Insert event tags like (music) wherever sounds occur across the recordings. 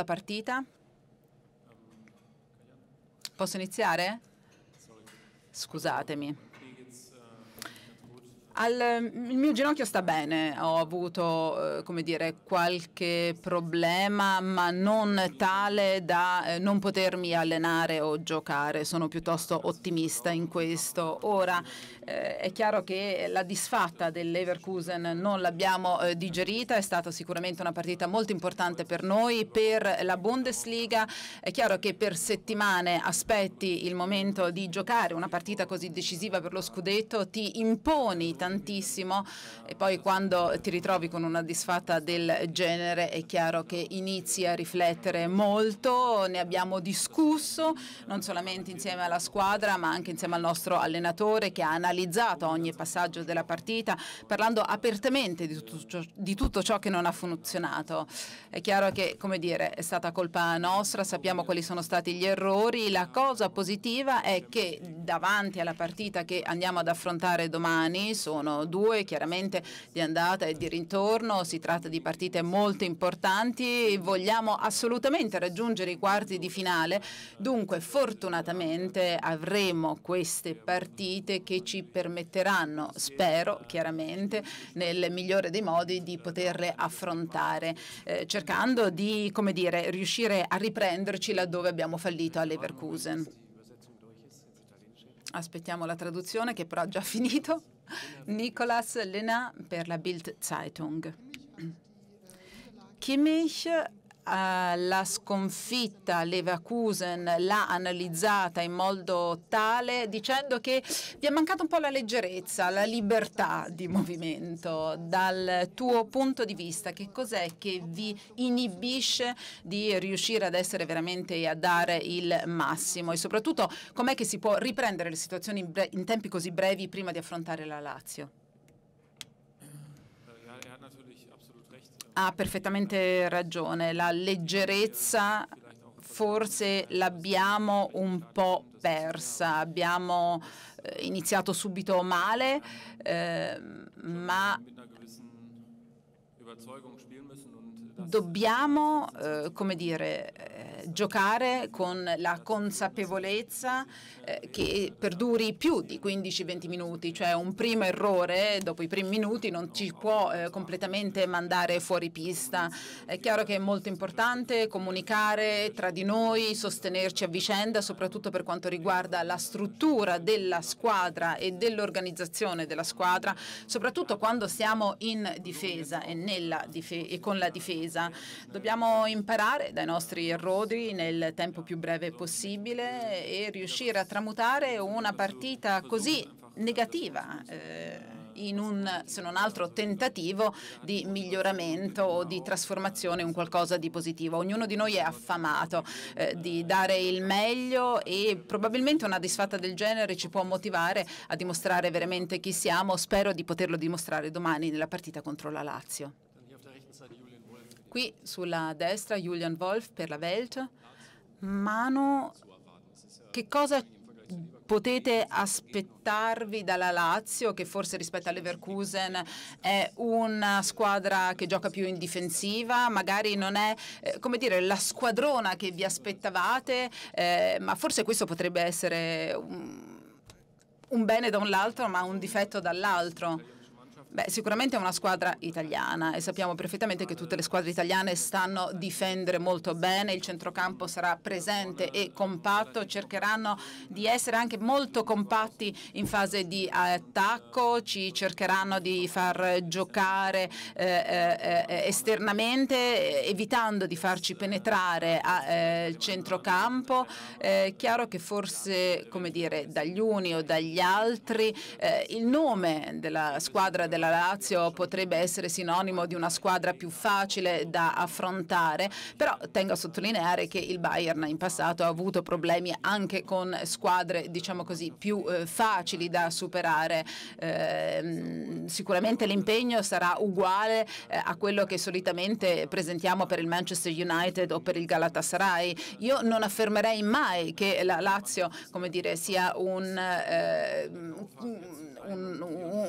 la partita? Posso iniziare? Scusatemi. Al, il mio ginocchio sta bene, ho avuto eh, come dire, qualche problema, ma non tale da eh, non potermi allenare o giocare, sono piuttosto ottimista in questo. Ora eh, è chiaro che la disfatta dell'Everkusen non l'abbiamo digerita, è stata sicuramente una partita molto importante per noi, per la Bundesliga, è chiaro che per settimane aspetti il momento di giocare una partita così decisiva per lo scudetto, ti imponi tantissimo tantissimo e poi quando ti ritrovi con una disfatta del genere è chiaro che inizi a riflettere molto, ne abbiamo discusso non solamente insieme alla squadra ma anche insieme al nostro allenatore che ha analizzato ogni passaggio della partita parlando apertamente di tutto ciò, di tutto ciò che non ha funzionato. È chiaro che come dire, è stata colpa nostra, sappiamo quali sono stati gli errori, la cosa positiva è che davanti alla partita che andiamo ad affrontare domani, sono due chiaramente di andata e di ritorno, si tratta di partite molto importanti, vogliamo assolutamente raggiungere i quarti di finale, dunque fortunatamente avremo queste partite che ci permetteranno, spero chiaramente, nel migliore dei modi di poterle affrontare, eh, cercando di, come dire, riuscire a riprenderci laddove abbiamo fallito a Leverkusen. Aspettiamo la traduzione che però ha già (laughs) finito. Nicolas Lena per la Bild Zeitung. Kimmich eh, la sconfitta Leverkusen l'ha analizzata in modo tale dicendo che vi è mancata un po' la leggerezza, la libertà di movimento. Dal tuo punto di vista, che cos'è che vi inibisce di riuscire ad essere veramente a dare il massimo e soprattutto com'è che si può riprendere le situazioni in, in tempi così brevi prima di affrontare la Lazio? Eh, ha perfettamente ragione, la leggerezza forse l'abbiamo un po' persa, abbiamo eh, iniziato subito male, eh, ma dobbiamo, eh, come dire, giocare con la consapevolezza eh, che perduri più di 15-20 minuti, cioè un primo errore dopo i primi minuti non ci può eh, completamente mandare fuori pista. È chiaro che è molto importante comunicare tra di noi, sostenerci a vicenda, soprattutto per quanto riguarda la struttura della squadra e dell'organizzazione della squadra, soprattutto quando siamo in difesa e, dife e con la difesa. Dobbiamo imparare dai nostri errori modi nel tempo più breve possibile e riuscire a tramutare una partita così negativa eh, in un, se non altro, tentativo di miglioramento o di trasformazione in qualcosa di positivo. Ognuno di noi è affamato eh, di dare il meglio e probabilmente una disfatta del genere ci può motivare a dimostrare veramente chi siamo. Spero di poterlo dimostrare domani nella partita contro la Lazio. Qui sulla destra Julian Wolf per la Welt. Mano, che cosa potete aspettarvi dalla Lazio che forse rispetto all'Everkusen è una squadra che gioca più in difensiva, magari non è eh, come dire la squadrona che vi aspettavate, eh, ma forse questo potrebbe essere un, un bene da un lato ma un difetto dall'altro. Beh, sicuramente è una squadra italiana e sappiamo perfettamente che tutte le squadre italiane stanno a difendere molto bene, il centrocampo sarà presente e compatto, cercheranno di essere anche molto compatti in fase di attacco, ci cercheranno di far giocare eh, eh, eh esternamente evitando di farci penetrare al eh, centrocampo. Eh, è chiaro che forse, come dire, dagli uni o dagli altri eh, il nome della squadra della la Lazio potrebbe essere sinonimo di una squadra più facile da affrontare, però tengo a sottolineare che il Bayern in passato ha avuto problemi anche con squadre, diciamo così, più eh, facili da superare. Eh, sicuramente l'impegno sarà uguale eh, a quello che solitamente presentiamo per il Manchester United o per il Galatasaray. Io non affermerei mai che la Lazio, come dire, sia un eh, un,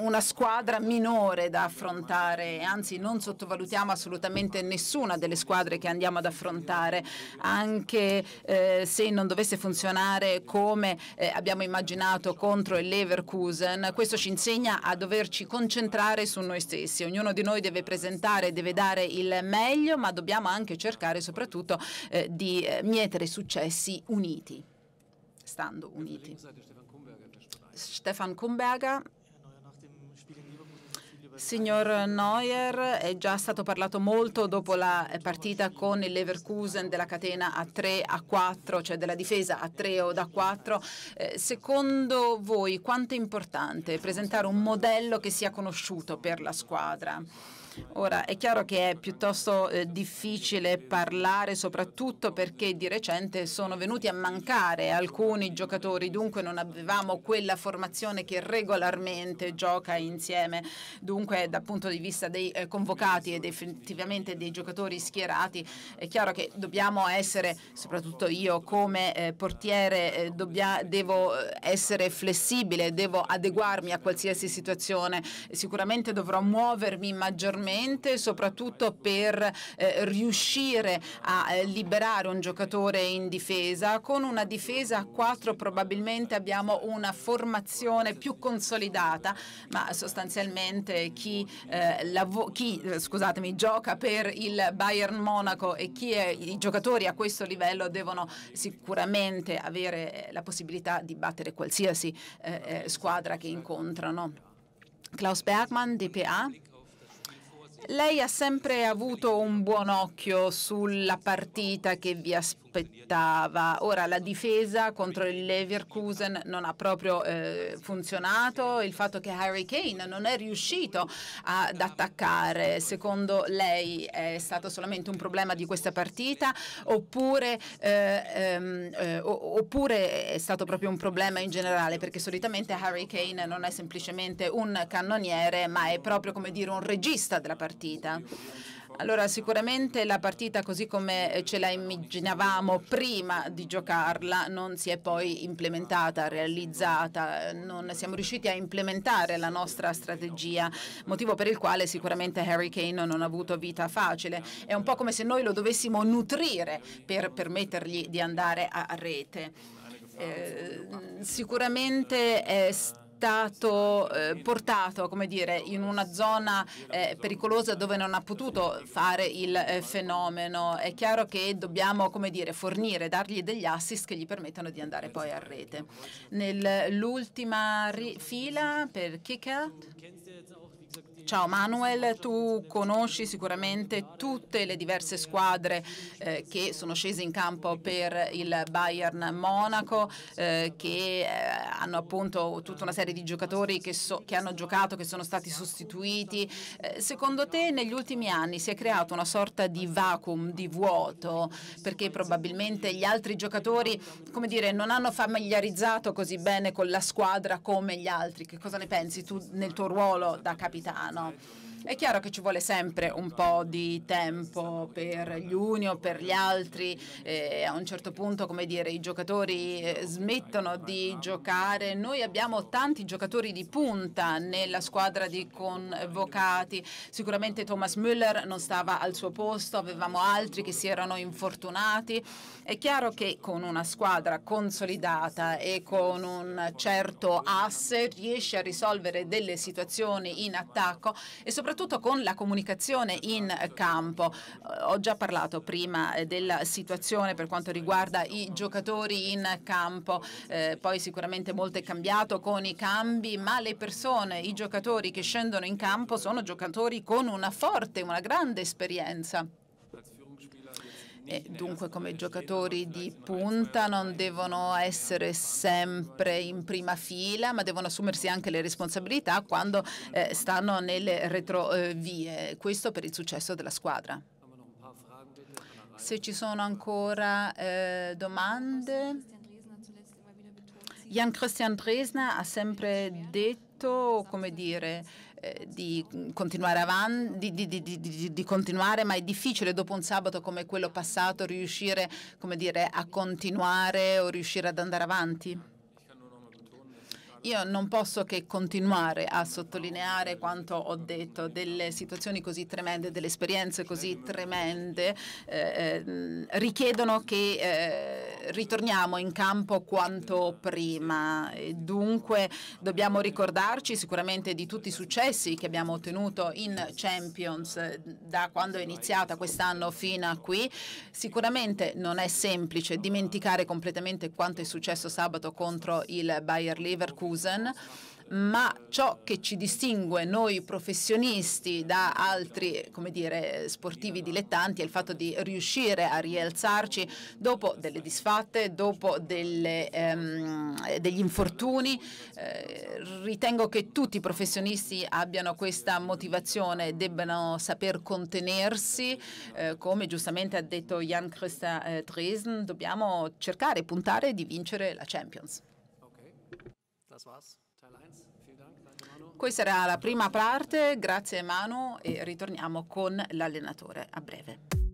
una squadra minore da affrontare, anzi non sottovalutiamo assolutamente nessuna delle squadre che andiamo ad affrontare, anche eh, se non dovesse funzionare come eh, abbiamo immaginato contro il Leverkusen, questo ci insegna a doverci concentrare su noi stessi, ognuno di noi deve presentare, deve dare il meglio, ma dobbiamo anche cercare soprattutto eh, di eh, mietere successi uniti, stando uniti. Stefan Kumberger Signor Neuer, è già stato parlato molto dopo la partita con il Leverkusen della catena a 3 a 4, cioè della difesa a 3 o da 4. Eh, secondo voi quanto è importante presentare un modello che sia conosciuto per la squadra? Ora è chiaro che è piuttosto eh, difficile parlare, soprattutto perché di recente sono venuti a mancare alcuni giocatori, dunque non avevamo quella formazione che regolarmente gioca insieme. Dunque comunque dal punto di vista dei eh, convocati e definitivamente dei giocatori schierati, è chiaro che dobbiamo essere, soprattutto io come eh, portiere, eh, dobbia, devo eh, essere flessibile, devo adeguarmi a qualsiasi situazione, sicuramente dovrò muovermi maggiormente, soprattutto per eh, riuscire a eh, liberare un giocatore in difesa. Con una difesa a 4 probabilmente abbiamo una formazione più consolidata, ma sostanzialmente chi, eh, chi eh, gioca per il Bayern Monaco e chi è i giocatori a questo livello devono sicuramente avere la possibilità di battere qualsiasi eh, squadra che incontrano. Klaus Bergmann, DPA. Lei ha sempre avuto un buon occhio sulla partita che vi aspetta aspettava. Ora la difesa contro il Leverkusen non ha proprio eh, funzionato, il fatto che Harry Kane non è riuscito ad attaccare, secondo lei è stato solamente un problema di questa partita oppure, eh, ehm, eh, oppure è stato proprio un problema in generale? Perché solitamente Harry Kane non è semplicemente un cannoniere ma è proprio come dire un regista della partita. Allora sicuramente la partita così come eh, ce la immaginavamo prima di giocarla non si è poi implementata, realizzata, non siamo riusciti a implementare la nostra strategia, motivo per il quale sicuramente Harry Kane non ha avuto vita facile. È un po' come se noi lo dovessimo nutrire per permettergli di andare a rete. Eh, sicuramente è stato portato, eh, portato dire, in una zona eh, pericolosa dove non ha potuto fare il eh, fenomeno. È chiaro che dobbiamo dire, fornire, dargli degli assist che gli permettano di andare poi a rete. Nell'ultima fila per Kikat. Ciao Manuel, tu conosci sicuramente tutte le diverse squadre eh, che sono scese in campo per il Bayern Monaco, eh, che eh, hanno appunto tutta una serie di giocatori che, so, che hanno giocato, che sono stati sostituiti. Eh, secondo te negli ultimi anni si è creato una sorta di vacuum, di vuoto, perché probabilmente gli altri giocatori come dire, non hanno familiarizzato così bene con la squadra come gli altri? Che cosa ne pensi tu nel tuo ruolo da capitano? maintenant. È chiaro che ci vuole sempre un po' di tempo per gli uni o per gli altri, eh, a un certo punto come dire i giocatori eh, smettono di giocare, noi abbiamo tanti giocatori di punta nella squadra di convocati, sicuramente Thomas Müller non stava al suo posto, avevamo altri che si erano infortunati, è chiaro che con una squadra consolidata e con un certo asse riesce a risolvere delle situazioni in attacco e soprattutto soprattutto con la comunicazione in campo. Eh, ho già parlato prima eh, della situazione per quanto riguarda i giocatori in campo, eh, poi sicuramente molto è cambiato con i cambi, ma le persone, i giocatori che scendono in campo sono giocatori con una forte, una grande esperienza e dunque come giocatori di punta non devono essere sempre in prima fila, ma devono assumersi anche le responsabilità quando eh, stanno nelle retrovie. Questo per il successo della squadra. Se ci sono ancora eh, domande. Jan Christian Dresner ha sempre detto, come dire, eh, di mm, continuare avanti, di, di, di, di, continuare, ma è difficile dopo un sabato come quello passato riuscire dire, a continuare o riuscire ad andare avanti. Io non posso che continuare a sottolineare quanto ho detto, delle situazioni così tremende, delle esperienze così tremende eh, eh mm, richiedono che eh, ritorniamo in campo quanto prima. Dunque dobbiamo ricordarci sicuramente di tutti i successi che abbiamo ottenuto in Champions eh, da quando è iniziata quest'anno fino a qui. Sicuramente non è semplice dimenticare completamente quanto è successo sabato contro il Bayer Leverkusen ma ciò che ci distingue noi professionisti da altri dire, sportivi dilettanti è il fatto di riuscire a rialzarci dopo delle disfatte, dopo delle, ehm, degli infortuni. Eh, ritengo che tutti i professionisti abbiano questa motivazione, debbano saper contenersi, eh, come giustamente ha detto Jan Christa eh, dobbiamo cercare, e puntare di vincere la Champions. Okay. Questa era la prima parte, grazie Manu e ritorniamo con l'allenatore a breve.